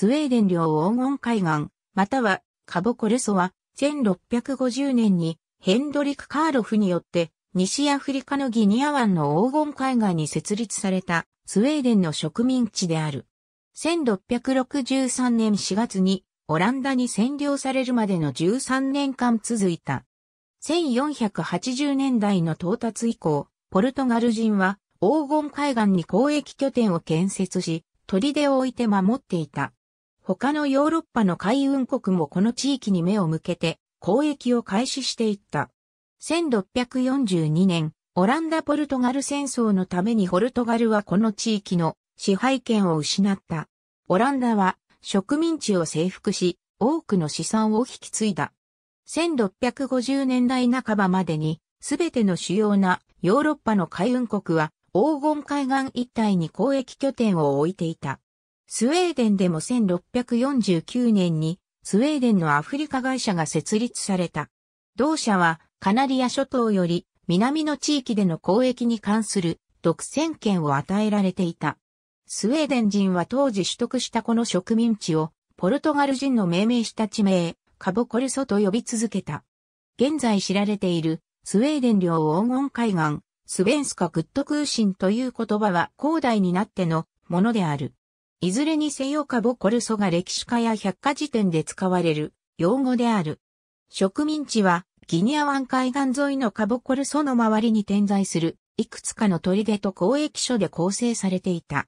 スウェーデン領黄金海岸、またはカボコルソは、1650年にヘンドリク・カーロフによって西アフリカのギニア湾の黄金海岸に設立されたスウェーデンの植民地である。1663年4月にオランダに占領されるまでの13年間続いた。1480年代の到達以降、ポルトガル人は黄金海岸に交易拠点を建設し、砦を置いて守っていた。他のヨーロッパの海運国もこの地域に目を向けて交易を開始していった。1642年、オランダ・ポルトガル戦争のためにポルトガルはこの地域の支配権を失った。オランダは植民地を征服し、多くの資産を引き継いだ。1650年代半ばまでに、すべての主要なヨーロッパの海運国は黄金海岸一帯に交易拠点を置いていた。スウェーデンでも1649年にスウェーデンのアフリカ会社が設立された。同社はカナリア諸島より南の地域での交易に関する独占権を与えられていた。スウェーデン人は当時取得したこの植民地をポルトガル人の命名した地名、カボコルソと呼び続けた。現在知られているスウェーデン領黄金海岸、スベンスカ・グッド空心という言葉は広大になってのものである。いずれにせよカボコルソが歴史家や百科事典で使われる用語である。植民地はギニア湾海岸沿いのカボコルソの周りに点在するいくつかの砦と交易所で構成されていた。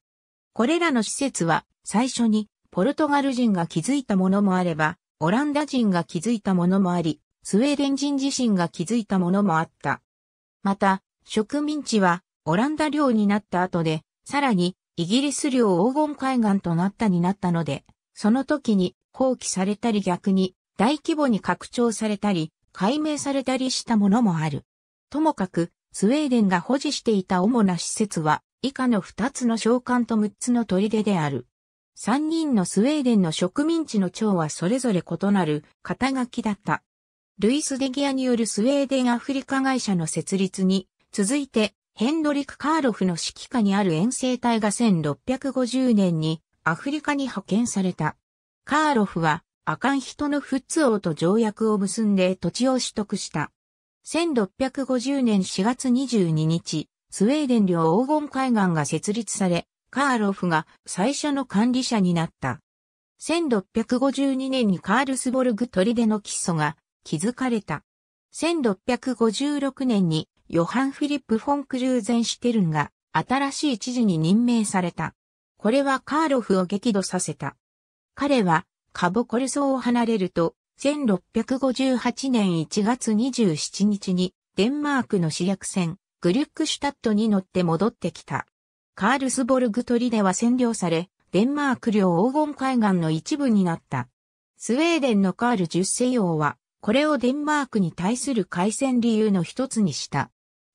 これらの施設は最初にポルトガル人が築いたものもあれば、オランダ人が築いたものもあり、スウェーデン人自身が築いたものもあった。また、植民地はオランダ領になった後で、さらにイギリス領黄金海岸となったになったので、その時に放棄されたり逆に大規模に拡張されたり、解明されたりしたものもある。ともかく、スウェーデンが保持していた主な施設は、以下の2つの召喚と6つの砦である。3人のスウェーデンの植民地の長はそれぞれ異なる肩書きだった。ルイス・デギアによるスウェーデン・アフリカ会社の設立に続いてヘンドリック・カーロフの指揮下にある遠征隊が1650年にアフリカに派遣された。カーロフはアカンヒトのフッツ王と条約を結んで土地を取得した。1650年4月22日、スウェーデン領黄金海岸が設立され、カーロフが最初の管理者になった。1652年にカールスボルグ砦の基礎が築かれた。1656年にヨハン・フィリップ・フォン・クルーゼンシュテルンが新しい知事に任命された。これはカーロフを激怒させた。彼はカボコルソを離れると、1658年1月27日にデンマークの主役船グリュックシュタットに乗って戻ってきた。カールスボルグトリでは占領され、デンマーク領黄金海岸の一部になった。スウェーデンのカール十世王は、これをデンマークに対する海戦理由の一つにした。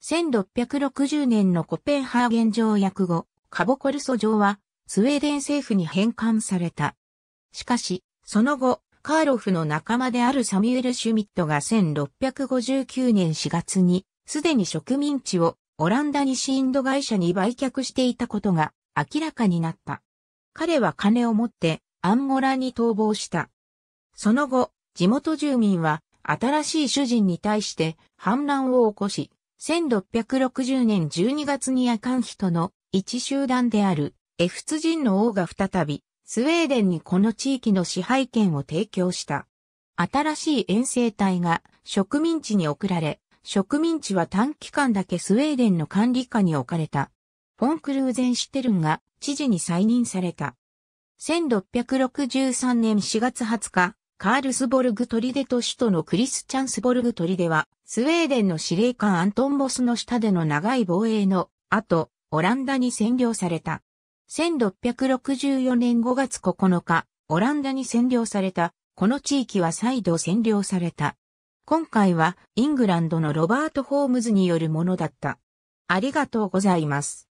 1660年のコペンハーゲン条約後、カボコルソ城はスウェーデン政府に返還された。しかし、その後、カーロフの仲間であるサミュエル・シュミットが1659年4月に、すでに植民地をオランダ西インド会社に売却していたことが明らかになった。彼は金を持ってアンゴラに逃亡した。その後、地元住民は新しい主人に対して反乱を起こし、1660年12月に夜間人の一集団であるエフツ人の王が再びスウェーデンにこの地域の支配権を提供した。新しい遠征隊が植民地に送られ、植民地は短期間だけスウェーデンの管理下に置かれた。フォンクルーゼンシュテルンが知事に再任された。1663年4月20日、カールスボルグ砦と首都のクリスチャンスボルグ砦はスウェーデンの司令官アントン・ボスの下での長い防衛の後、オランダに占領された。1664年5月9日、オランダに占領された、この地域は再度占領された。今回はイングランドのロバート・ホームズによるものだった。ありがとうございます。